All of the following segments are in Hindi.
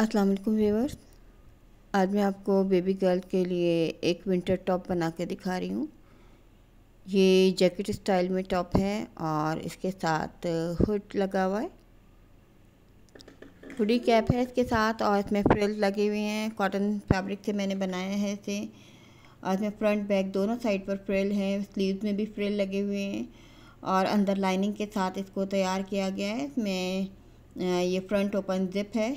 अस्सलाम वालेकुम आज मैं आपको बेबी गर्ल के लिए एक विंटर टॉप बना के दिखा रही हूँ ये जैकेट स्टाइल में टॉप है और इसके साथ हुड लगा हुआ है हुडी कैप है इसके साथ और इसमें फ्रिल लगे हुए हैं कॉटन फैब्रिक से मैंने बनाया है इसे और इसमें फ्रंट बैक दोनों साइड पर फ्रिल हैं स्लीव्स में भी फ्रिल लगे हुए हैं और अंदर लाइनिंग के साथ इसको तैयार किया गया है इसमें ये फ्रंट ओपन जिप है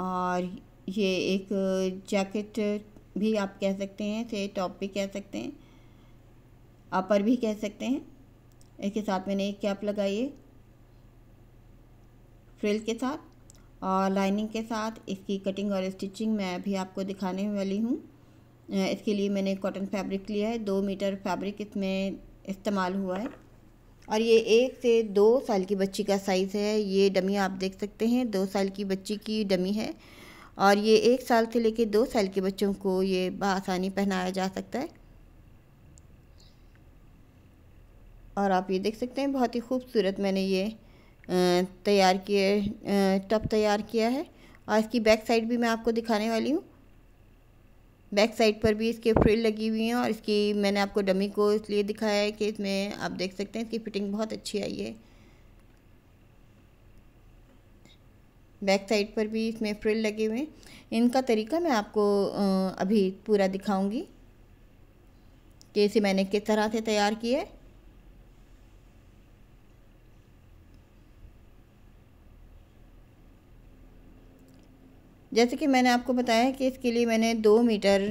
और ये एक जैकेट भी आप कह सकते हैं से टॉप भी कह सकते हैं अपर भी कह सकते हैं इसके साथ मैंने एक कैप लगाई है फ्रिल के साथ और लाइनिंग के साथ इसकी कटिंग और स्टिचिंग मैं अभी आपको दिखाने वाली हूँ इसके लिए मैंने कॉटन फैब्रिक लिया है दो मीटर फैब्रिक इसमें इस्तेमाल हुआ है और ये एक से दो साल की बच्ची का साइज़ है ये डमी आप देख सकते हैं दो साल की बच्ची की डमी है और ये एक साल से लेके दो साल के बच्चों को ये बसानी पहनाया जा सकता है और आप ये देख सकते हैं बहुत ही खूबसूरत मैंने ये तैयार किए टप तैयार किया है और इसकी बैक साइड भी मैं आपको दिखाने वाली हूँ बैक साइड पर भी इसके फ्रिल लगी हुई हैं और इसकी मैंने आपको डमी को इसलिए दिखाया है कि इसमें आप देख सकते हैं इसकी फिटिंग बहुत अच्छी आई है बैक साइड पर भी इसमें फ्रिल लगे हुए हैं इनका तरीका मैं आपको अभी पूरा दिखाऊंगी कि इसे मैंने किस तरह से तैयार किया है जैसे कि मैंने आपको बताया कि इसके लिए मैंने दो मीटर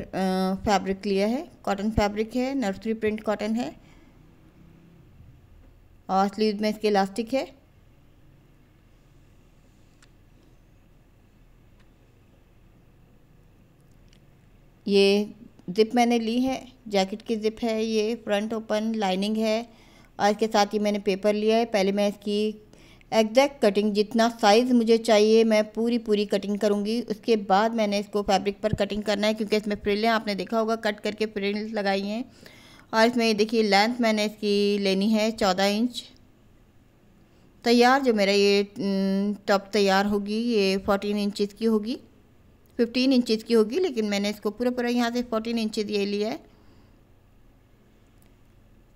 फैब्रिक लिया है कॉटन फैब्रिक है नर्सरी प्रिंट कॉटन है और स्लीव में इसके इलास्टिक है ये जिप मैंने ली है जैकेट की जिप है ये फ्रंट ओपन लाइनिंग है और इसके साथ ही मैंने पेपर लिया है पहले मैं इसकी एग्जैक्ट कटिंग जितना साइज़ मुझे चाहिए मैं पूरी पूरी कटिंग करूँगी उसके बाद मैंने इसको फैब्रिक पर कटिंग करना है क्योंकि इसमें फ्रिलें आपने देखा होगा कट करके फ्रिल्स लगाई हैं और इसमें देखिए लेंथ मैंने इसकी लेनी है चौदह इंच तैयार जो मेरा ये टॉप तैयार होगी ये फोर्टीन इंचज़ की होगी फिफ्टीन इंचज़ की होगी लेकिन मैंने इसको पूरा पूरा यहाँ से फोर्टीन इंचज़ ये लिया है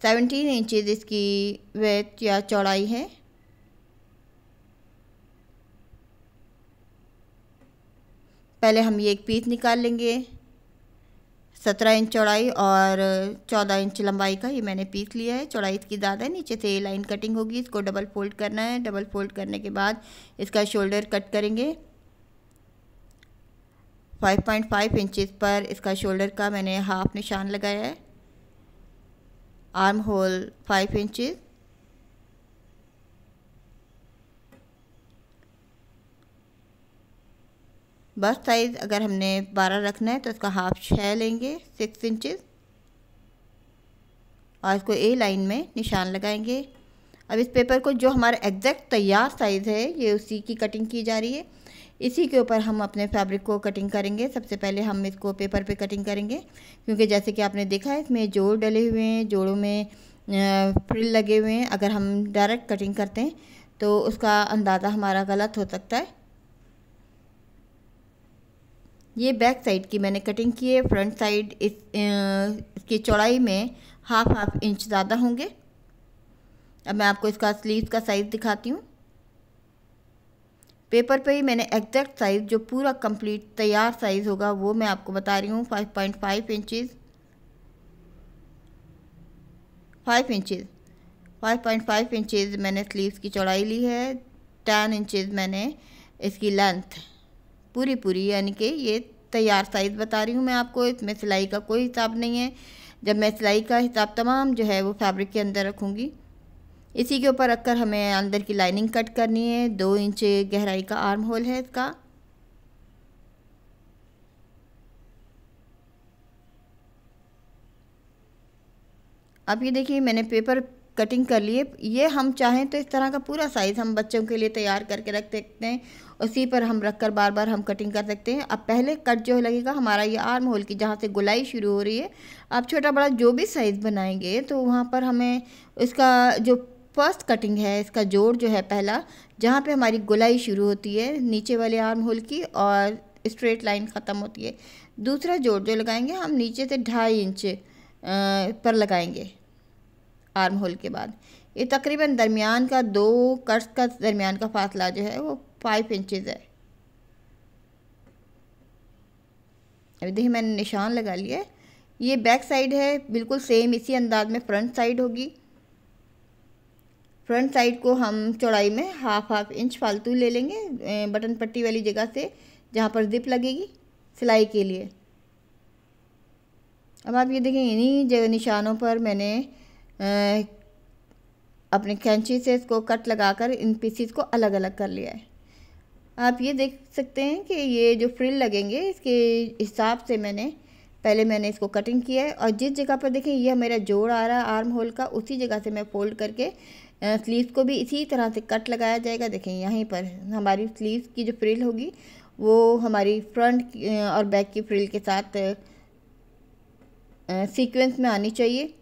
सेवनटीन इंचज़ इसकी वेथ या चौड़ाई है पहले हम ये एक पीस निकाल लेंगे सत्रह इंच चौड़ाई और चौदह इंच लंबाई का ये मैंने पीस लिया है चौड़ाई इसकी ज़्यादा है नीचे से लाइन कटिंग होगी इसको डबल फोल्ड करना है डबल फोल्ड करने के बाद इसका शोल्डर कट करेंगे 5.5 इंचेस पर इसका शोल्डर का मैंने हाफ निशान लगाया है आर्म होल 5 इंचेस बस साइज़ अगर हमने बारह रखना है तो इसका हाफ छः लेंगे सिक्स इंचज़ और इसको ए लाइन में निशान लगाएंगे अब इस पेपर को जो हमारा एग्जैक्ट तैयार साइज़ है ये उसी की कटिंग की जा रही है इसी के ऊपर हम अपने फैब्रिक को कटिंग करेंगे सबसे पहले हम इसको पेपर पे कटिंग करेंगे क्योंकि जैसे कि आपने देखा है इसमें जोड़ डले हुए हैं जोड़ों में फ्रिल लगे हुए हैं अगर हम डायरेक्ट कटिंग करते हैं तो उसका अंदाज़ा हमारा गलत हो सकता है ये बैक साइड की मैंने कटिंग की है फ्रंट साइड इस इसकी चौड़ाई में हाफ हाफ इंच ज़्यादा होंगे अब मैं आपको इसका स्लीव का साइज़ दिखाती हूँ पेपर पे ही मैंने एग्जैक्ट साइज़ जो पूरा कंप्लीट तैयार साइज़ होगा वो मैं आपको बता रही हूँ five point five inches five inches five point five मैंने स्लीव की चौड़ाई ली है टेन इंचज़ मैंने इसकी लेंथ पूरी पूरी यानी कि ये तैयार साइज़ बता रही हूँ मैं आपको इसमें सिलाई का कोई हिसाब नहीं है जब मैं सिलाई का हिसाब तमाम जो है वो फैब्रिक के अंदर रखूँगी इसी के ऊपर रखकर हमें अंदर की लाइनिंग कट करनी है दो इंच गहराई का आर्म होल है इसका अब ये देखिए मैंने पेपर कटिंग कर लिए ये हम चाहें तो इस तरह का पूरा साइज़ हम बच्चों के लिए तैयार करके रख सकते हैं उसी पर हम रख कर बार बार हम कटिंग कर सकते हैं अब पहले कट जो लगेगा हमारा ये आर्म होल की जहाँ से गुलाई शुरू हो रही है आप छोटा बड़ा जो भी साइज़ बनाएंगे तो वहाँ पर हमें उसका जो फर्स्ट कटिंग है इसका जोड़ जो है पहला जहाँ पे हमारी गुलाई शुरू होती है नीचे वाले आर्म होल की और स्ट्रेट लाइन ख़त्म होती है दूसरा जोड़ जो लगाएंगे हम नीचे से ढाई इंच पर लगाएंगे आर्म होल के बाद ये तकरीबन दरमियान का दो कर्स का दरमियान का फासला जो है वो फाइव इंचज़ है अभी देखिए मैंने निशान लगा लिया ये बैक साइड है बिल्कुल सेम इसी अंदाज में फ्रंट साइड होगी फ्रंट साइड को हम चौड़ाई में हाफ हाफ इंच फालतू ले लेंगे बटन पट्टी वाली जगह से जहाँ पर जिप लगेगी सिलाई के लिए अब आप ये देखें इन्हीं जगह निशानों पर मैंने अपने कैंची से इसको कट लगाकर इन पीसीस को अलग अलग कर लिया है आप ये देख सकते हैं कि ये जो फ्रिल लगेंगे इसके हिसाब से मैंने पहले मैंने इसको कटिंग किया है और जिस जगह पर देखें यह मेरा जोड़ आ रहा है आर्म होल का उसी जगह से मैं फोल्ड करके स्लीव को भी इसी तरह से कट लगाया जाएगा देखें यहीं पर हमारी स्लीव की जो फ्रिल होगी वो हमारी फ्रंट और बैक की फ्रिल के साथ सीक्वेंस में आनी चाहिए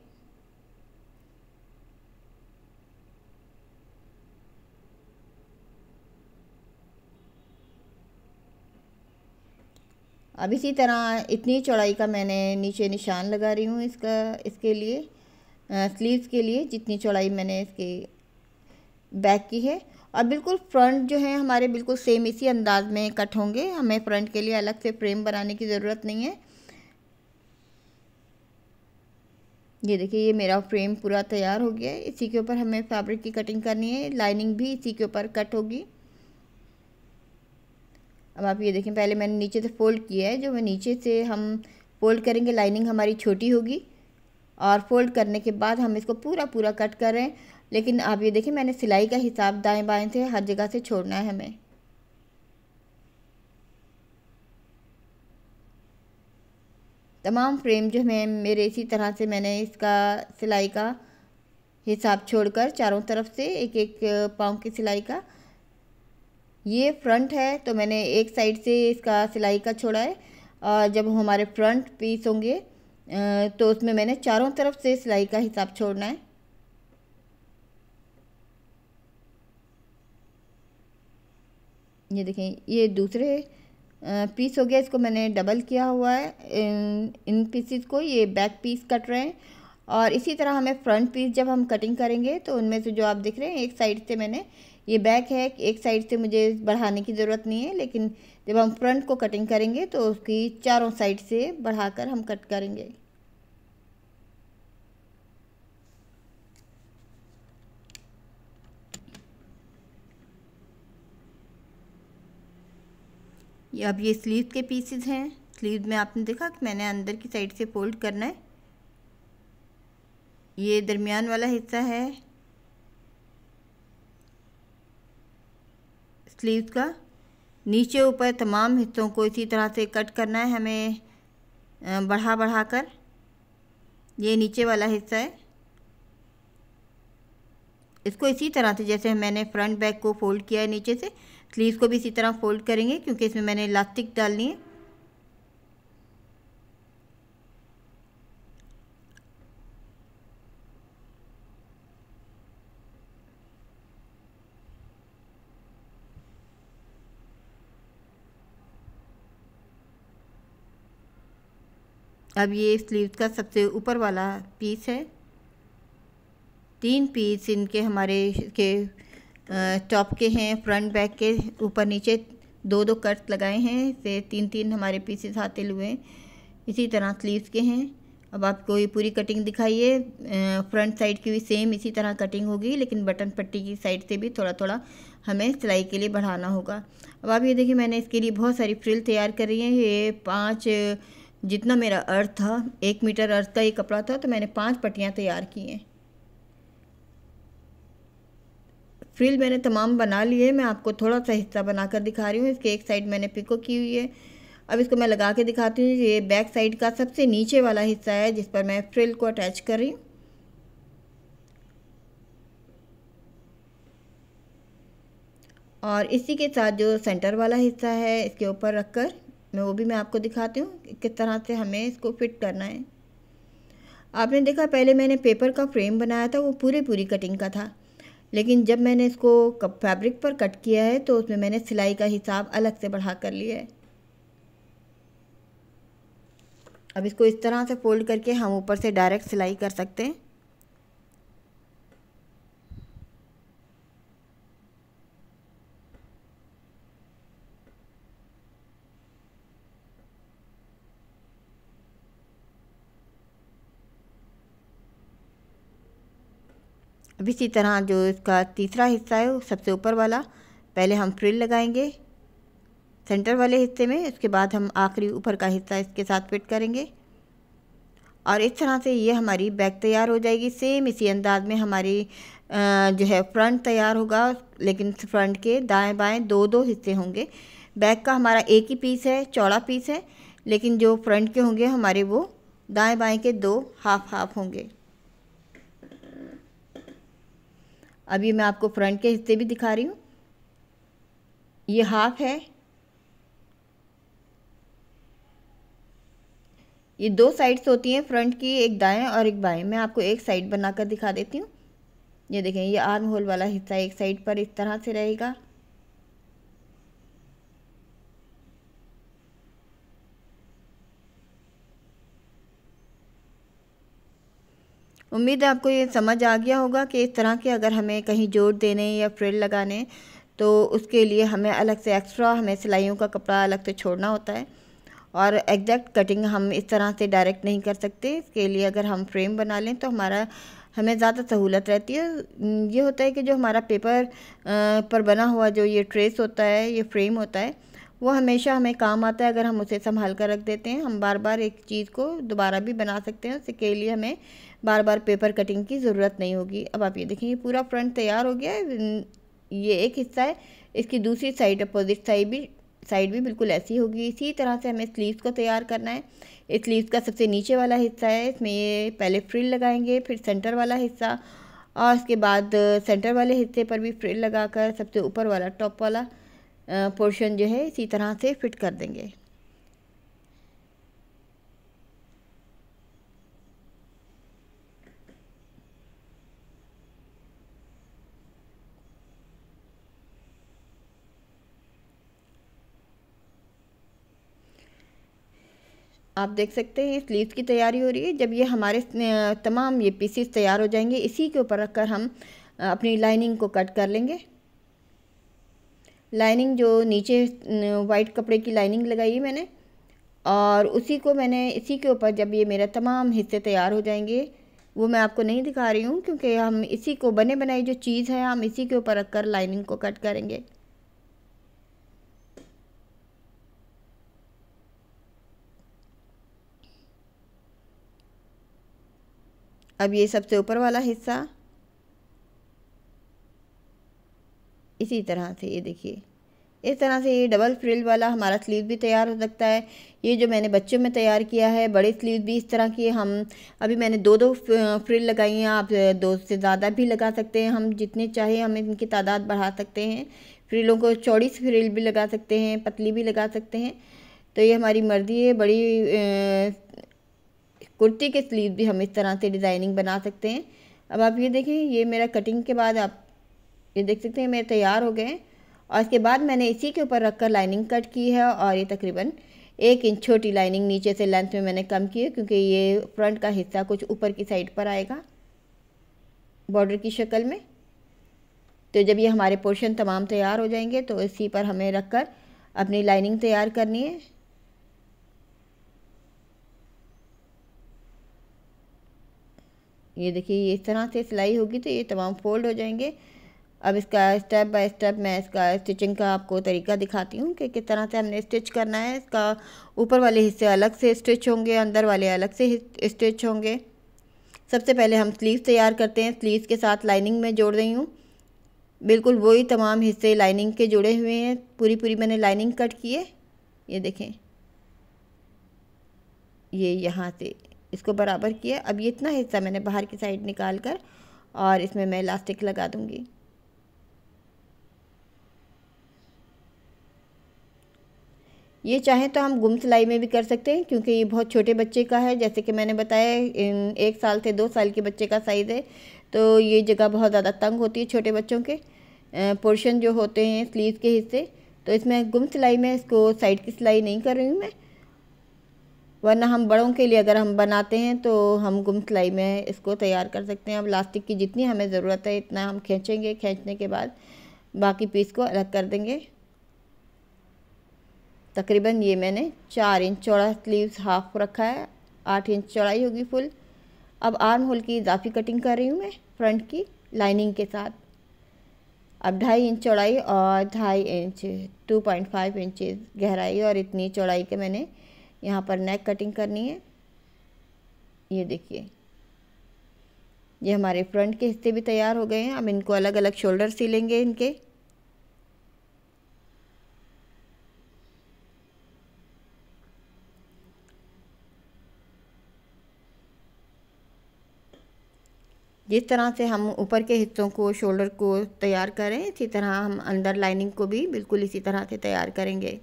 अब इसी तरह इतनी चौड़ाई का मैंने नीचे निशान लगा रही हूँ इसका इसके लिए स्लीव्स के लिए जितनी चौड़ाई मैंने इसकी बैक की है और बिल्कुल फ्रंट जो है हमारे बिल्कुल सेम इसी अंदाज में कट होंगे हमें फ्रंट के लिए अलग से फ्रेम बनाने की ज़रूरत नहीं है ये देखिए ये मेरा फ्रेम पूरा तैयार हो गया है इसी के ऊपर हमें फैब्रिक की कटिंग करनी है लाइनिंग भी इसी के ऊपर कट होगी अब आप ये देखें पहले मैंने नीचे से फोल्ड किया है जो मैं नीचे से हम फोल्ड करेंगे लाइनिंग हमारी छोटी होगी और फोल्ड करने के बाद हम इसको पूरा पूरा कट करें लेकिन आप ये देखें मैंने सिलाई का हिसाब दाएं बाएं से हर जगह से छोड़ना है हमें तमाम फ्रेम जो है मेरे इसी तरह से मैंने इसका सिलाई का हिसाब छोड़कर चारों तरफ से एक एक पाँव की सिलाई का ये फ्रंट है तो मैंने एक साइड से इसका सिलाई का छोड़ा है और जब हमारे फ्रंट पीस होंगे तो उसमें मैंने चारों तरफ से सिलाई का हिसाब छोड़ना है ये देखें ये दूसरे पीस हो गया इसको मैंने डबल किया हुआ है इन इन पीसीस को ये बैक पीस कट रहे हैं और इसी तरह हमें फ्रंट पीस जब हम कटिंग करेंगे तो उनमें से जो आप देख रहे हैं एक साइड से मैंने ये बैक है एक साइड से मुझे बढ़ाने की ज़रूरत नहीं है लेकिन जब हम फ्रंट को कटिंग करेंगे तो उसकी चारों साइड से बढ़ाकर हम कट करेंगे ये अब ये स्लीव के पीसेज हैं स्लीव में आपने देखा कि मैंने अंदर की साइड से फोल्ड करना है ये दरमियान वाला हिस्सा है स्लीव का नीचे ऊपर तमाम हिस्सों को इसी तरह से कट करना है हमें बढ़ा बढ़ा कर ये नीचे वाला हिस्सा है इसको इसी तरह से जैसे मैंने फ्रंट बैक को फोल्ड किया है नीचे से स्लीव को भी इसी तरह फोल्ड करेंगे क्योंकि इसमें मैंने इलास्टिक डालनी है अब ये स्लीव का सबसे ऊपर वाला पीस है तीन पीस इनके हमारे के टॉप के हैं फ्रंट बैक के ऊपर नीचे दो दो कट्स लगाए हैं से तीन तीन हमारे पीसेस आते हुए इसी तरह स्लीव्स के हैं अब आपको ये पूरी कटिंग दिखाइए फ्रंट साइड की भी सेम इसी तरह कटिंग होगी लेकिन बटन पट्टी की साइड से भी थोड़ा थोड़ा हमें सिलाई के लिए बढ़ाना होगा अब आप ये देखिए मैंने इसके लिए बहुत सारी फ्रिल तैयार करी है ये पाँच जितना मेरा अर्थ था एक मीटर अर्थ का ये कपड़ा था तो मैंने पांच पट्टियाँ तैयार की हैं फ्रिल मैंने तमाम बना लिए मैं आपको थोड़ा सा हिस्सा बनाकर दिखा रही हूँ इसके एक साइड मैंने पिको की हुई है अब इसको मैं लगा के दिखाती हूँ ये बैक साइड का सबसे नीचे वाला हिस्सा है जिस पर मैं फ्रिल को अटैच कर रही हूँ और इसी के साथ जो सेंटर वाला हिस्सा है इसके ऊपर रखकर मैं वो भी मैं आपको दिखाती हूँ किस तरह से हमें इसको फिट करना है आपने देखा पहले मैंने पेपर का फ्रेम बनाया था वो पूरे पूरी कटिंग का था लेकिन जब मैंने इसको फैब्रिक पर कट किया है तो उसमें मैंने सिलाई का हिसाब अलग से बढ़ा कर लिया है अब इसको इस तरह से फोल्ड करके हम ऊपर से डायरेक्ट सिलाई कर सकते हैं अब इसी तरह जो इसका तीसरा हिस्सा है वो सबसे ऊपर वाला पहले हम फ्रिल लगाएंगे सेंटर वाले हिस्से में उसके बाद हम आखिरी ऊपर का हिस्सा इसके साथ फिट करेंगे और इस तरह से ये हमारी बैक तैयार हो जाएगी सेम इसी अंदाज में हमारी जो है फ्रंट तैयार होगा लेकिन फ्रंट के दाएं बाएं दो दो हिस्से होंगे बैक का हमारा एक ही पीस है चौड़ा पीस है लेकिन जो फ्रंट के होंगे हमारे वो दाएं बाएं के दो हाफ हाफ होंगे अभी मैं आपको फ्रंट के हिस्से भी दिखा रही हूँ ये हाफ है ये दो साइड्स होती हैं फ्रंट की एक दाएं और एक बाएं मैं आपको एक साइड बनाकर दिखा देती हूँ ये देखें ये आर्म होल वाला हिस्सा एक साइड पर इस तरह से रहेगा उम्मीद है आपको ये समझ आ गया होगा कि इस तरह के अगर हमें कहीं जोड़ देने या फ्रिल लगाने तो उसके लिए हमें अलग से एक्स्ट्रा हमें सिलाइयों का कपड़ा अलग से छोड़ना होता है और एग्जैक्ट कटिंग हम इस तरह से डायरेक्ट नहीं कर सकते इसके लिए अगर हम फ्रेम बना लें तो हमारा हमें ज़्यादा सहूलत रहती है ये होता है कि जो हमारा पेपर पर बना हुआ जो ये ट्रेस होता है ये फ्रेम होता है वो हमेशा हमें काम आता है अगर हम उसे संभाल कर रख देते हैं हम बार बार एक चीज़ को दोबारा भी बना सकते हैं उसके लिए हमें बार बार पेपर कटिंग की ज़रूरत नहीं होगी अब आप ये देखें ये पूरा फ्रंट तैयार हो गया है ये एक हिस्सा है इसकी दूसरी साइड अपोजिट साइड भी साइड भी बिल्कुल ऐसी होगी इसी तरह से हमें स्लीव को तैयार करना है स्लीव का सबसे नीचे वाला हिस्सा है इसमें ये पहले फ्रिल लगाएंगे फिर सेंटर वाला हिस्सा और इसके बाद सेंटर वाले हिस्से पर भी फ्रिल लगाकर सबसे ऊपर वाला टॉप वाला पोर्शन जो है इसी तरह से फिट कर देंगे आप देख सकते हैं स्लीव्स की तैयारी हो रही है जब ये हमारे तमाम ये पीसीस तैयार हो जाएंगे इसी के ऊपर रख कर हम अपनी लाइनिंग को कट कर लेंगे लाइनिंग जो नीचे वाइट कपड़े की लाइनिंग लगाई है मैंने और उसी को मैंने इसी के ऊपर जब ये मेरा तमाम हिस्से तैयार हो जाएंगे वो मैं आपको नहीं दिखा रही हूँ क्योंकि हम इसी को बने बनाई जो चीज़ है हम इसी के ऊपर रख कर लाइनिंग को कट करेंगे अब ये सबसे ऊपर वाला हिस्सा इसी तरह से ये देखिए इस तरह से ये डबल फ्रिल वाला हमारा स्लीव भी तैयार हो सकता है ये जो मैंने बच्चों में तैयार किया है बड़े स्लीव भी इस तरह की हम अभी मैंने दो दो फ्रिल लगाई हैं आप दो से ज़्यादा भी लगा सकते हैं हम जितने चाहे हम इनकी तादाद बढ़ा सकते हैं फ्रिलों को चौड़ी सी फ्रिल भी लगा सकते हैं पतली भी लगा सकते हैं तो ये हमारी मर्ज़ी है बड़ी कुर्ती के स्लीव भी हम इस तरह से डिज़ाइनिंग बना सकते हैं अब आप ये देखें ये मेरा कटिंग के बाद आप ये देख सकते हैं मेरे तैयार हो गए और इसके बाद मैंने इसी के ऊपर रखकर लाइनिंग कट की है और ये तकरीबन एक इंच छोटी लाइनिंग नीचे से लेंथ में मैंने कम की है क्योंकि ये फ्रंट का हिस्सा कुछ ऊपर की साइड पर आएगा बॉर्डर की शक्ल में तो जब ये हमारे पोर्शन तमाम तैयार हो जाएंगे तो इसी पर हमें रख कर अपनी लाइनिंग तैयार करनी है ये देखिए इस तरह से सिलाई होगी तो ये तमाम फोल्ड हो जाएंगे अब इसका स्टेप बाय स्टेप मैं इसका स्टिचिंग का आपको तरीका दिखाती हूँ कि किस तरह से हमने स्टिच करना है इसका ऊपर वाले हिस्से अलग से स्टिच होंगे अंदर वाले अलग से स्टिच होंगे सबसे पहले हम स्लीव तैयार करते हैं स्लीव के साथ लाइनिंग में जोड़ रही हूँ बिल्कुल वही तमाम हिस्से लाइनिंग के जुड़े हुए हैं पूरी पूरी मैंने लाइनिंग कट की है ये देखें ये यहाँ से इसको बराबर किया अब ये इतना हिस्सा मैंने बाहर की साइड निकाल कर और इसमें मैं इलास्टिक लगा दूँगी ये चाहें तो हम गुम सिलाई में भी कर सकते हैं क्योंकि ये बहुत छोटे बच्चे का है जैसे कि मैंने बताया इन एक साल से दो साल के बच्चे का साइज़ है तो ये जगह बहुत ज़्यादा तंग होती है छोटे बच्चों के पोर्शन जो होते हैं स्लीव के हिस्से तो इसमें गुम सिलाई में इसको साइड की सिलाई नहीं कर रही हूँ मैं वरना हम बड़ों के लिए अगर हम बनाते हैं तो हम गुम सिलाई में इसको तैयार कर सकते हैं अब लास्टिक की जितनी हमें ज़रूरत है इतना हम खींचेंगे खींचने के बाद बाकी पीस को अलग कर देंगे तकरीबन ये मैंने चार इंच चौड़ा स्लीव्स हाफ रखा है आठ इंच चौड़ाई होगी फुल अब आर्म होल की इजाफी कटिंग कर रही हूँ मैं फ्रंट की लाइनिंग के साथ अब ढाई इंच चौड़ाई और ढाई inch two point five inches गहराई और इतनी चौड़ाई के मैंने यहाँ पर नेक कटिंग करनी है ये देखिए ये हमारे फ्रंट के हिस्से भी तैयार हो गए हैं अब इनको अलग अलग शोल्डर सिलेंगे इनके जिस तरह से हम ऊपर के हिस्सों को शोल्डर को तैयार करें इसी तरह हम अंदर लाइनिंग को भी बिल्कुल इसी तरह से तैयार करेंगे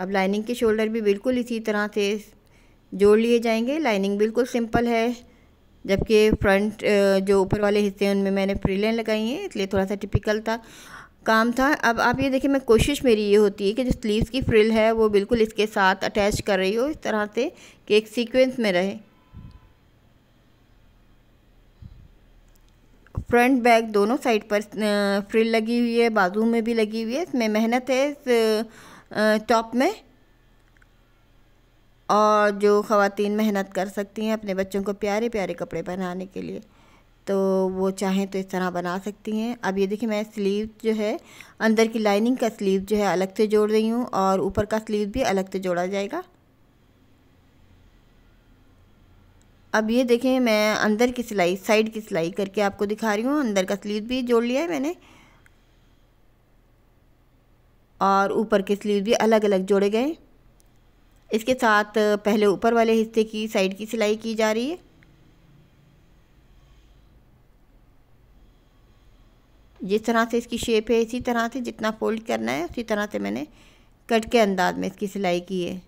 अब लाइनिंग के शोल्डर भी बिल्कुल इसी तरह से जोड़ लिए जाएंगे लाइनिंग बिल्कुल सिंपल है जबकि फ्रंट जो ऊपर वाले हिस्से हैं उनमें मैंने प्रिलें लगाई हैं इसलिए थोड़ा सा टिपिकल था काम था अब आप ये देखिए मैं कोशिश मेरी ये होती है कि जो स्लीव्स की फ्रिल है वो बिल्कुल इसके साथ अटैच कर रही हो इस तरह से कि एक सीक्वेंस में रहे फ्रंट बैक दोनों साइड पर फ्रिल लगी हुई है बाजू में भी लगी हुई है इसमें मेहनत है इस टॉप में और जो ख़वातीन मेहनत कर सकती हैं अपने बच्चों को प्यारे प्यारे कपड़े पहनाने के लिए तो वो चाहें तो इस तरह बना सकती हैं अब ये देखिए मैं स्लीव जो है अंदर की लाइनिंग का स्लीव जो है अलग से जोड़ रही हूँ और ऊपर का स्लीव भी अलग से जोड़ा जाएगा अब ये देखें मैं अंदर की सिलाई साइड की सिलाई करके आपको दिखा रही हूँ अंदर का स्लीव भी जोड़ लिया है मैंने और ऊपर के स्लीव भी अलग अलग जोड़े गए इसके साथ पहले ऊपर वाले हिस्से की साइड की सिलाई की जा रही है जिस तरह से इसकी शेप है इसी तरह से जितना फोल्ड करना है उसी तरह से मैंने कट के अंदाज में इसकी सिलाई की है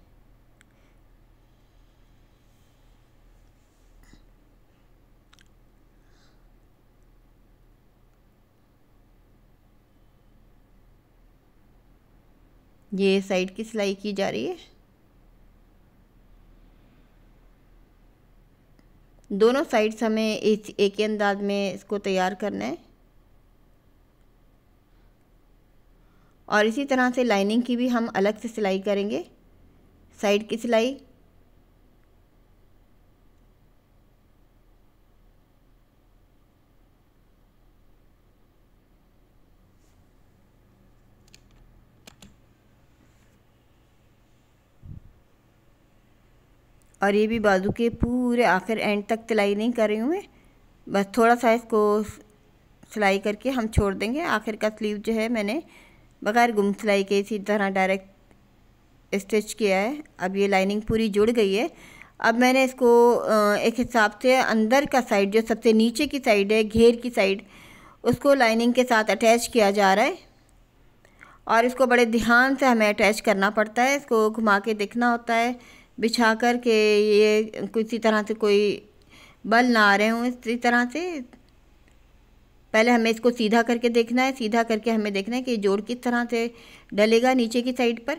ये साइड की सिलाई की जा रही है दोनों साइड्स हमें एक ही अंदाज में इसको तैयार करना है और इसी तरह से लाइनिंग की भी हम अलग से सिलाई करेंगे साइड की सिलाई और ये भी बाजू के पूरे आखिर एंड तक सिलाई नहीं कर रही हूँ मैं बस थोड़ा सा इसको सिलाई करके हम छोड़ देंगे आखिर का स्लीव जो है मैंने बगैर गुम सिलाई के इसी तरह डायरेक्ट स्टिच किया है अब ये लाइनिंग पूरी जुड़ गई है अब मैंने इसको एक हिसाब से अंदर का साइड जो सबसे नीचे की साइड है घेर की साइड उसको लाइनिंग के साथ अटैच किया जा रहा है और इसको बड़े ध्यान से हमें अटैच करना पड़ता है इसको घुमा के देखना होता है बिछा कर के ये किसी तरह से कोई बल ना आ रहे हों इसी तरह से पहले हमें इसको सीधा करके देखना है सीधा करके हमें देखना है कि जोड़ किस तरह से डलेगा नीचे की साइड पर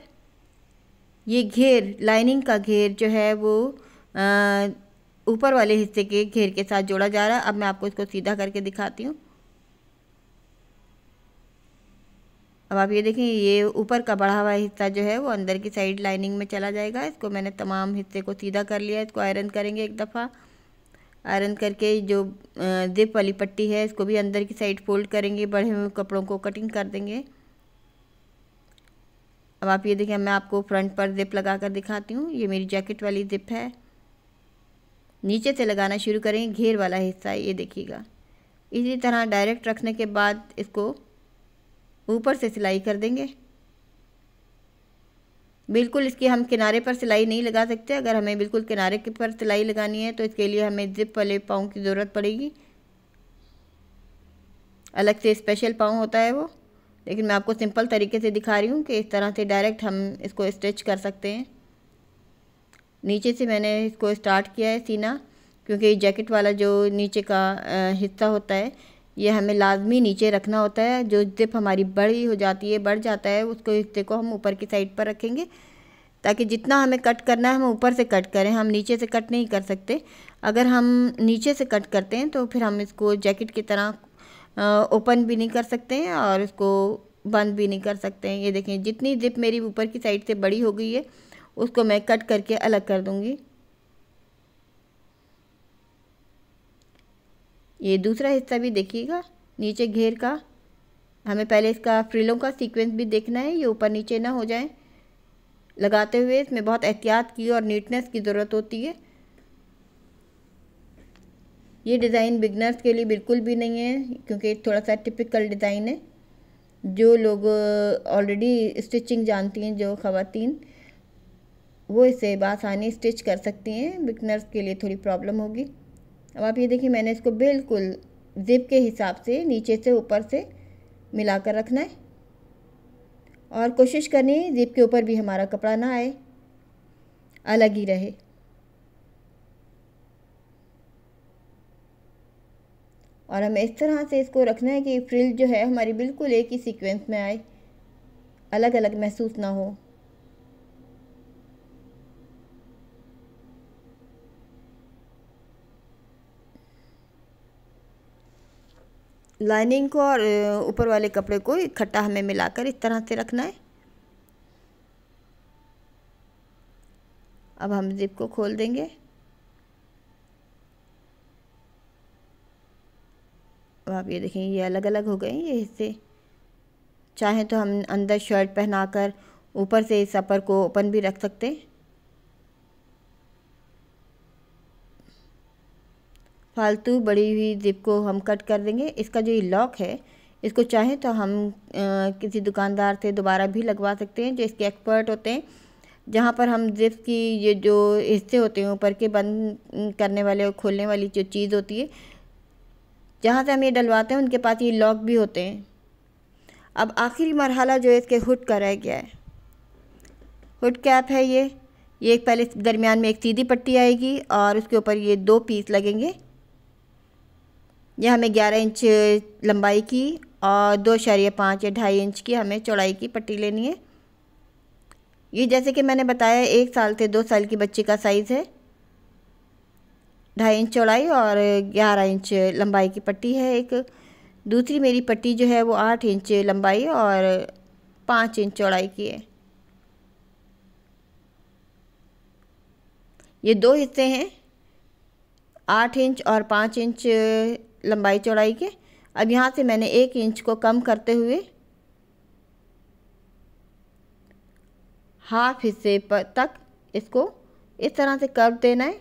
ये घेर लाइनिंग का घेर जो है वो ऊपर वाले हिस्से के घेर के साथ जोड़ा जा रहा है अब मैं आपको इसको सीधा करके दिखाती हूँ अब आप ये देखें ये ऊपर का बढ़ा हुआ हिस्सा जो है वो अंदर की साइड लाइनिंग में चला जाएगा इसको मैंने तमाम हिस्से को सीधा कर लिया इसको आयरन करेंगे एक दफ़ा आयरन करके जो जिप वाली पट्टी है इसको भी अंदर की साइड फोल्ड करेंगे बढ़े हुए कपड़ों को कटिंग कर देंगे अब आप ये देखें मैं आपको फ्रंट पर जिप लगा कर दिखाती हूँ ये मेरी जैकेट वाली जिप है नीचे से लगाना शुरू करेंगे घेर वाला हिस्सा ये देखिएगा इसी तरह डायरेक्ट रखने के बाद इसको ऊपर से सिलाई कर देंगे बिल्कुल इसकी हम किनारे पर सिलाई नहीं लगा सकते अगर हमें बिल्कुल किनारे के पर सिलाई लगानी है तो इसके लिए हमें जिप वाले पाँव की ज़रूरत पड़ेगी अलग से स्पेशल पाँव होता है वो लेकिन मैं आपको सिंपल तरीके से दिखा रही हूँ कि इस तरह से डायरेक्ट हम इसको स्ट्रेच कर सकते हैं नीचे से मैंने इसको स्टार्ट किया है सीना क्योंकि जैकेट वाला जो नीचे का हिस्सा होता है ये हमें लाजमी नीचे रखना होता है जो ज़िप हमारी बड़ी हो जाती है बढ़ जाता है उसको हिस्से को हम ऊपर की साइड पर रखेंगे ताकि जितना हमें कट करना है हम ऊपर से कट करें हम नीचे से कट नहीं कर सकते अगर हम नीचे से कट करते हैं तो फिर हम इसको जैकेट की तरह ओपन भी नहीं कर सकते हैं और इसको बंद भी नहीं कर सकते हैं ये देखें जितनी जिप मेरी ऊपर की साइड से बड़ी हो गई है उसको मैं कट करके अलग कर दूँगी ये दूसरा हिस्सा भी देखिएगा नीचे घेर का हमें पहले इसका फ्रिलों का सीक्वेंस भी देखना है ये ऊपर नीचे ना हो जाए लगाते हुए इसमें बहुत एहतियात की और नीटनेस की ज़रूरत होती है ये डिज़ाइन बिगनर्स के लिए बिल्कुल भी नहीं है क्योंकि थोड़ा सा टिपिकल डिज़ाइन है जो लोग ऑलरेडी स्टिचिंग जानती हैं जो ख़वान वो इसे बासानी स्टिच कर सकती हैं बिगनर्स के लिए थोड़ी प्रॉब्लम होगी अब आप ये देखिए मैंने इसको बिल्कुल ज़िप के हिसाब से नीचे से ऊपर से मिला कर रखना है और कोशिश करनी है ज़िप के ऊपर भी हमारा कपड़ा ना आए अलग ही रहे और हमें इस तरह से इसको रखना है कि फ्रिल जो है हमारी बिल्कुल एक ही सीक्वेंस में आए अलग अलग महसूस ना हो लाइनिंग को और ऊपर वाले कपड़े को इकट्ठा हमें मिलाकर इस तरह से रखना है अब हम जिप को खोल देंगे अब आप ये देखें ये अलग अलग हो गए ये हिस्से चाहे तो हम अंदर शर्ट पहनाकर ऊपर से इस अपर को ओपन भी रख सकते हैं फालतू बड़ी हुई ज़िप को हम कट कर देंगे इसका जो ये लॉक है इसको चाहें तो हम आ, किसी दुकानदार से दोबारा भी लगवा सकते हैं जो इसके एक्सपर्ट होते हैं जहाँ पर हम ज़िप की ये जो हिस्से होते हैं ऊपर के बंद करने वाले और खोलने वाली जो चीज़ होती है जहाँ से हम ये डलवाते हैं उनके पास ये लॉक भी होते हैं अब आखिरी मरहला जो है इसके हुड का रह गया है हुड कैप है ये ये पहले दरमियान में एक सीधी पट्टी आएगी और उसके ऊपर ये दो पीस लगेंगे यह हमें ग्यारह इंच लंबाई की और दो शरीय पाँच या ढाई इंच की हमें चौड़ाई की पट्टी लेनी है ये जैसे कि मैंने बताया एक साल से दो साल की बच्ची का साइज़ है ढाई इंच चौड़ाई और ग्यारह इंच लंबाई की पट्टी है एक दूसरी मेरी पट्टी जो है वो आठ इंच लंबाई और पाँच इंच चौड़ाई की है ये दो हिस्से हैं आठ इंच और पाँच इंच लंबाई चौड़ाई के अब यहाँ से मैंने एक इंच को कम करते हुए हाफ हिस्से पर तक इसको इस तरह से कर देना है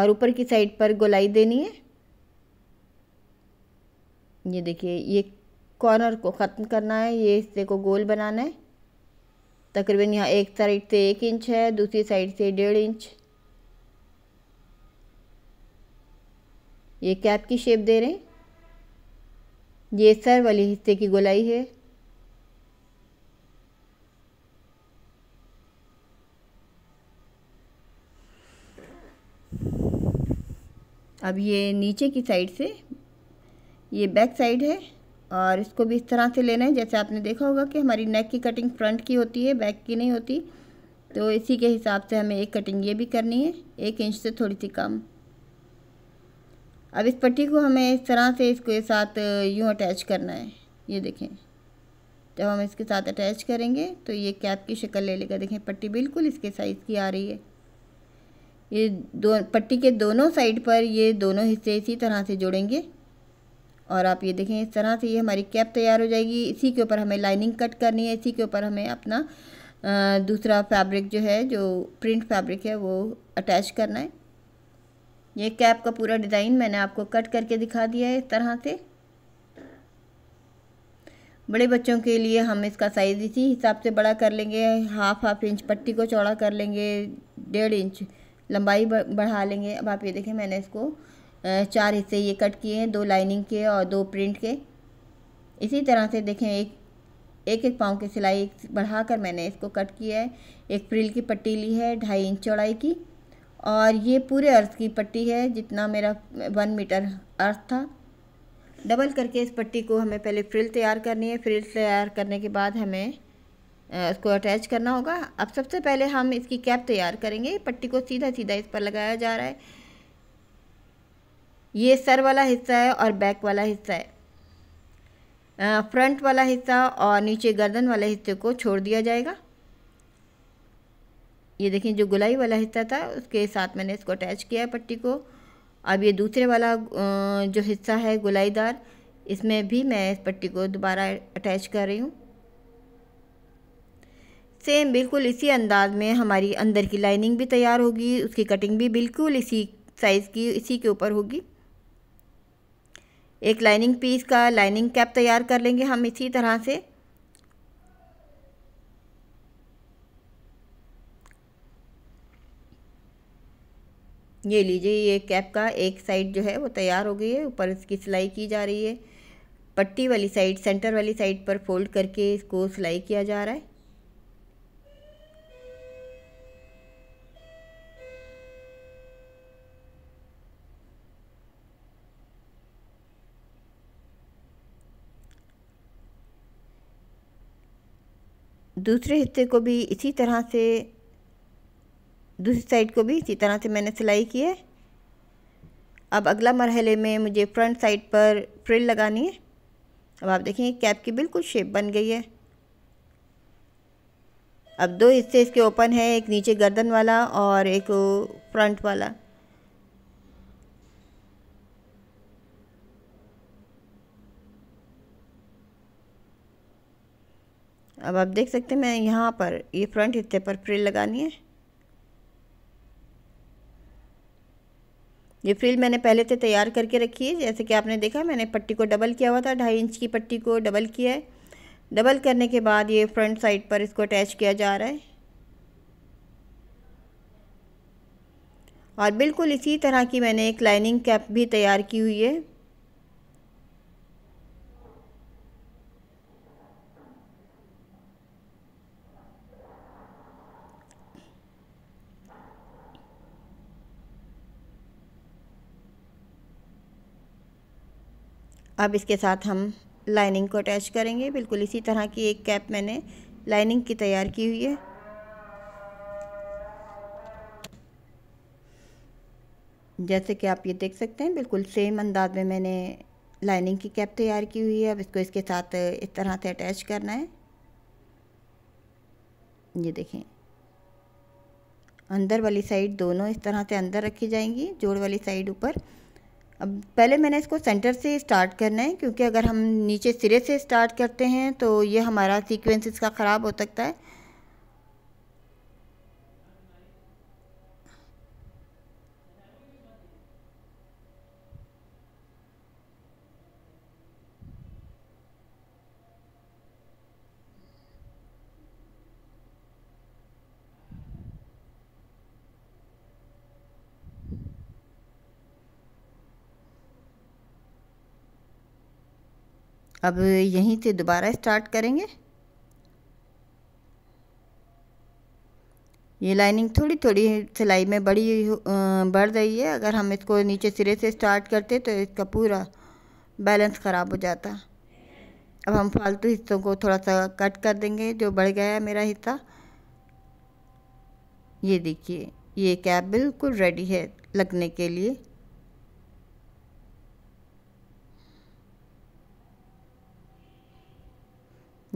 और ऊपर की साइड पर गोलाई देनी है ये देखिए ये कॉर्नर को ख़त्म करना है ये हिस्से को गोल बनाना है तकरीबन यहाँ एक साइड से एक इंच है दूसरी साइड से डेढ़ इंच ये कैप की शेप दे रहे हैं ये सर वाले हिस्से की गोलाई है अब ये नीचे की साइड से ये बैक साइड है और इसको भी इस तरह से लेना है जैसे आपने देखा होगा कि हमारी नेक की कटिंग फ्रंट की होती है बैक की नहीं होती तो इसी के हिसाब से हमें एक कटिंग ये भी करनी है एक इंच से थोड़ी सी कम अब इस पट्टी को हमें इस तरह से इसके साथ यूँ अटैच करना है ये देखें जब हम इसके साथ अटैच करेंगे तो ये कैप की शक्ल ले लेगा देखें पट्टी बिल्कुल इसके साइज़ की आ रही है ये दो पट्टी के दोनों साइड पर ये दोनों हिस्से इसी तरह से जोड़ेंगे और आप ये देखें इस तरह से ये हमारी कैप तैयार हो जाएगी इसी के ऊपर हमें लाइनिंग कट करनी है इसी के ऊपर हमें अपना दूसरा फैब्रिक जो है जो प्रिंट फैब्रिक है वो अटैच करना है ये कैप का पूरा डिज़ाइन मैंने आपको कट करके दिखा दिया है इस तरह से बड़े बच्चों के लिए हम इसका साइज़ इसी हिसाब से बड़ा कर लेंगे हाफ हाफ इंच पट्टी को चौड़ा कर लेंगे डेढ़ इंच लंबाई बढ़ा लेंगे अब आप ये देखें मैंने इसको चार हिस्से ये कट किए हैं दो लाइनिंग के और दो प्रिंट के इसी तरह से देखें एक एक एक पाँव की सिलाई बढ़ाकर मैंने इसको कट किया है एक प्रिल की पट्टी ली है ढाई इंच चौड़ाई की और ये पूरे अर्थ की पट्टी है जितना मेरा वन मीटर अर्थ था डबल करके इस पट्टी को हमें पहले फ्रिल तैयार करनी है फ्रिल तैयार करने के बाद हमें इसको अटैच करना होगा अब सबसे पहले हम इसकी कैप तैयार करेंगे पट्टी को सीधा सीधा इस पर लगाया जा रहा है ये सर वाला हिस्सा है और बैक वाला हिस्सा है फ्रंट वाला हिस्सा और नीचे गर्दन वाले हिस्से को छोड़ दिया जाएगा ये देखें जो गुलाई वाला हिस्सा था उसके साथ मैंने इसको अटैच किया है पट्टी को अब ये दूसरे वाला जो हिस्सा है गुलाईदार इसमें भी मैं इस पट्टी को दोबारा अटैच कर रही हूँ सेम बिल्कुल इसी अंदाज में हमारी अंदर की लाइनिंग भी तैयार होगी उसकी कटिंग भी बिल्कुल इसी साइज़ की इसी के ऊपर होगी एक लाइनिंग पीस का लाइनिंग कैप तैयार कर लेंगे हम इसी तरह से ये लीजिए ये कैप का एक साइड जो है वो तैयार हो गई है ऊपर इसकी सिलाई की जा रही है पट्टी वाली साइड सेंटर वाली साइड पर फोल्ड करके इसको सिलाई किया जा रहा है दूसरे हिस्से को भी इसी तरह से दूसरी साइड को भी इसी तरह से मैंने सिलाई की है अब अगला मरहले में मुझे फ्रंट साइड पर फ्रिल लगानी है अब आप देखेंगे कैप की बिल्कुल शेप बन गई है अब दो हिस्से इसके ओपन है एक नीचे गर्दन वाला और एक फ्रंट वाला अब आप देख सकते हैं मैं यहाँ पर ये फ्रंट हिस्से पर फ्रिल लगानी है ये फ्रिल मैंने पहले से तैयार करके रखी है जैसे कि आपने देखा मैंने पट्टी को डबल किया हुआ था ढाई इंच की पट्टी को डबल किया है डबल करने के बाद ये फ्रंट साइड पर इसको अटैच किया जा रहा है और बिल्कुल इसी तरह की मैंने एक लाइनिंग कैप भी तैयार की हुई है अब इसके साथ हम लाइनिंग को अटैच करेंगे बिल्कुल इसी तरह की एक कैप मैंने लाइनिंग की तैयार की हुई है जैसे कि आप ये देख सकते हैं बिल्कुल सेम अंदाज में मैंने लाइनिंग की कैप तैयार की हुई है अब इसको इसके साथ इस तरह से अटैच करना है ये देखें अंदर वाली साइड दोनों इस तरह से अंदर रखी जाएंगी जोड़ वाली साइड ऊपर अब पहले मैंने इसको सेंटर से स्टार्ट करना है क्योंकि अगर हम नीचे सिरे से स्टार्ट करते हैं तो ये हमारा सीक्वेंस इसका ख़राब हो सकता है अब यहीं से दोबारा स्टार्ट करेंगे ये लाइनिंग थोड़ी थोड़ी सिलाई में बड़ी बढ़ रही है अगर हम इसको नीचे सिरे से स्टार्ट करते तो इसका पूरा बैलेंस ख़राब हो जाता अब हम फालतू हिस्सों को थोड़ा सा कट कर देंगे जो बढ़ गया है मेरा हिस्सा ये देखिए ये कैप बिल्कुल रेडी है लगने के लिए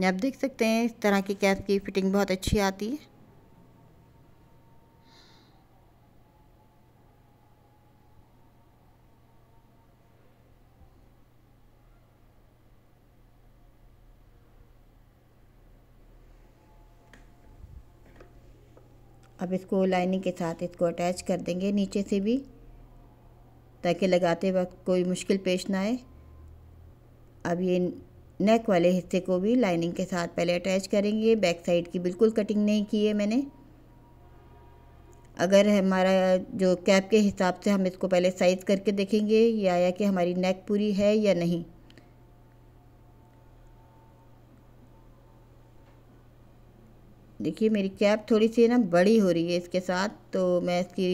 आप देख सकते हैं इस तरह की कैप की फिटिंग बहुत अच्छी आती है अब इसको लाइनिंग के साथ इसको अटैच कर देंगे नीचे से भी ताकि लगाते वक्त कोई मुश्किल पेश ना आए अब ये नेक वाले हिस्से को भी लाइनिंग के साथ पहले अटैच करेंगे बैक साइड की बिल्कुल कटिंग नहीं की है मैंने अगर हमारा जो कैप के हिसाब से हम इसको पहले साइज़ करके देखेंगे ये आया कि हमारी नेक पूरी है या नहीं देखिए मेरी कैप थोड़ी सी ना बड़ी हो रही है इसके साथ तो मैं इसकी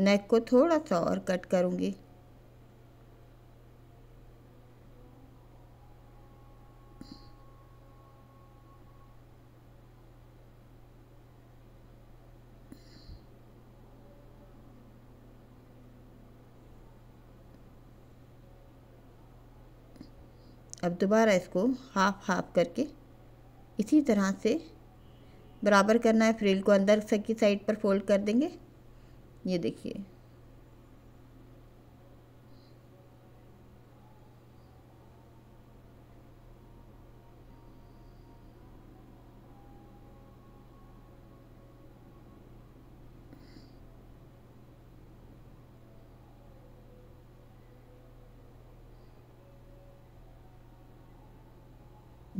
नेक को थोड़ा सा और कट करूँगी अब दोबारा इसको हाफ हाफ करके इसी तरह से बराबर करना है फ्रिल को अंदर सकी साइड पर फोल्ड कर देंगे ये देखिए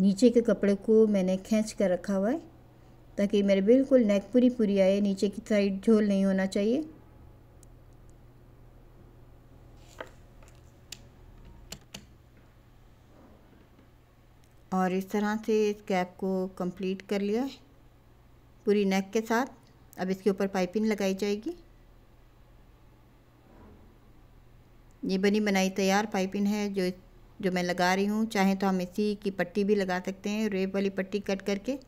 नीचे के कपड़े को मैंने खींच कर रखा हुआ है ताकि मेरे बिल्कुल नेक पूरी पूरी आए नीचे की साइड झोल नहीं होना चाहिए और इस तरह से इस कैप को कंप्लीट कर लिया है पूरी नेक के साथ अब इसके ऊपर पाइपिंग लगाई जाएगी ये बनी बनाई तैयार पाइपिंग है जो इस जो मैं लगा रही हूँ चाहे तो हम इसी की पट्टी भी लगा सकते हैं रेप वाली पट्टी कट करके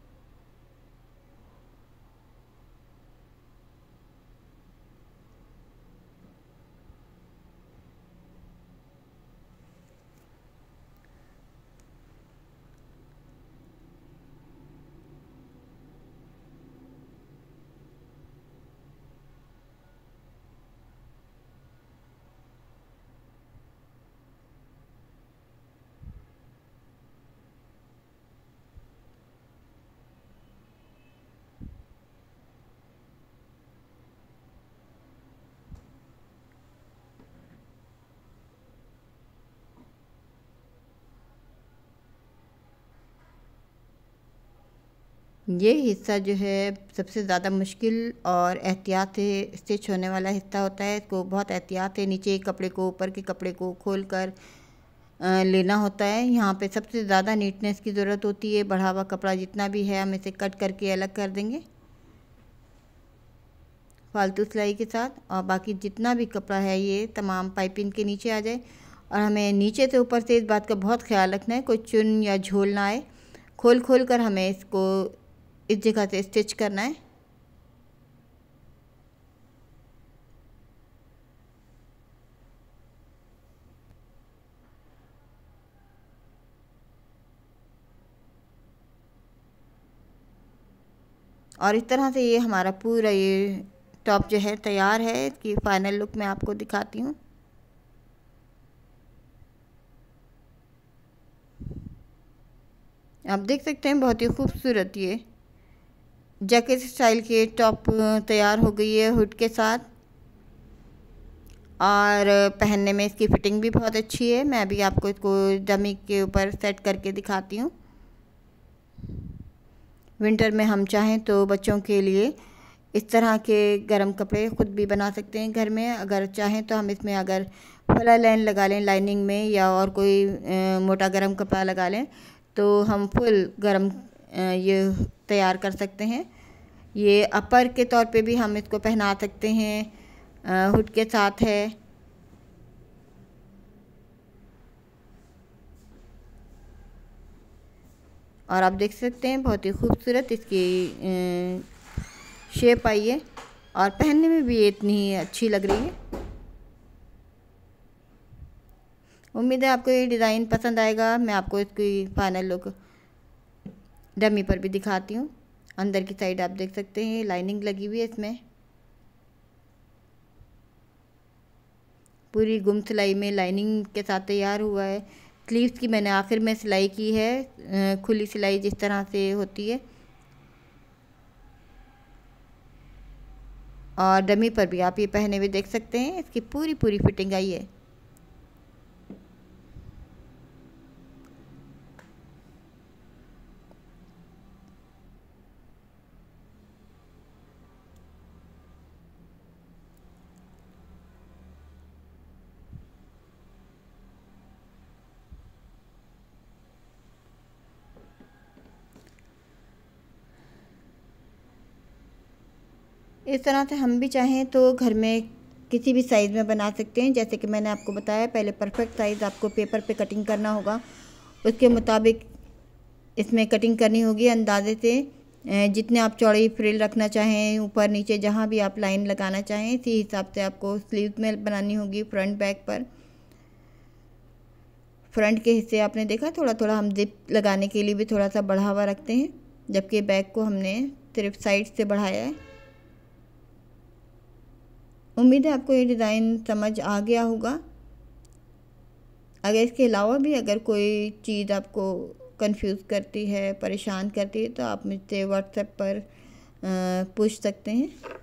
ये हिस्सा जो है सबसे ज़्यादा मुश्किल और एहतियात से स्टिच होने वाला हिस्सा होता है इसको बहुत एहतियात से नीचे के कपड़े को ऊपर के कपड़े को खोल कर लेना होता है यहाँ पे सबसे ज़्यादा नीटनेस की ज़रूरत होती है बढ़ावा कपड़ा जितना भी है हम इसे कट करके अलग कर देंगे फालतू सिलाई के साथ और बाकी जितना भी कपड़ा है ये तमाम पाइपिंग के नीचे आ जाए और हमें नीचे से ऊपर से इस बात का बहुत ख्याल रखना है कोई चुन या झोल ना आए खोल खोल कर हमें इसको इस जगह से स्टिच करना है और इस तरह से ये हमारा पूरा ये टॉप जो है तैयार है कि फाइनल लुक मैं आपको दिखाती हूँ आप देख सकते हैं बहुत ही खूबसूरत ये जैकेट स्टाइल के टॉप तैयार हो गई है हुड के साथ और पहनने में इसकी फ़िटिंग भी बहुत अच्छी है मैं अभी आपको इसको डमी के ऊपर सेट करके दिखाती हूँ विंटर में हम चाहें तो बच्चों के लिए इस तरह के गर्म कपड़े ख़ुद भी बना सकते हैं घर में अगर चाहें तो हम इसमें अगर फला लाइन लगा लें लाइनिंग में या और कोई मोटा गर्म कपड़ा लगा लें तो हम फुल गर्म ये तैयार कर सकते हैं ये अपर के तौर पे भी हम इसको पहना सकते हैं हुड के साथ है और आप देख सकते हैं बहुत ही खूबसूरत इसकी शेप आई है और पहनने में भी ये इतनी ही अच्छी लग रही है उम्मीद है आपको ये डिज़ाइन पसंद आएगा मैं आपको इसकी फ़ाइनल लुक डमी पर भी दिखाती हूँ अंदर की साइड आप देख सकते हैं लाइनिंग लगी हुई है इसमें पूरी गुम सिलाई में लाइनिंग के साथ तैयार हुआ है स्लीव्स की मैंने आखिर में सिलाई की है खुली सिलाई जिस तरह से होती है और डमी पर भी आप ये पहने हुए देख सकते हैं इसकी पूरी पूरी फिटिंग आई है इस तरह से हम भी चाहें तो घर में किसी भी साइज़ में बना सकते हैं जैसे कि मैंने आपको बताया पहले परफेक्ट साइज़ आपको पेपर पे कटिंग करना होगा उसके मुताबिक इसमें कटिंग करनी होगी अंदाजे से जितने आप चौड़ी फ्रिल रखना चाहें ऊपर नीचे जहाँ भी आप लाइन लगाना चाहें इसी हिसाब से आपको स्लीव में बनानी होगी फ्रंट बैक पर फ्रंट के हिस्से आपने देखा थोड़ा थोड़ा हम जिप लगाने के लिए भी थोड़ा सा बढ़ावा रखते हैं जबकि बैक को हमने सिर्फ साइड से बढ़ाया है उम्मीद है आपको ये डिज़ाइन समझ आ गया होगा अगर इसके अलावा भी अगर कोई चीज़ आपको कंफ्यूज करती है परेशान करती है तो आप मुझसे व्हाट्सएप पर पूछ सकते हैं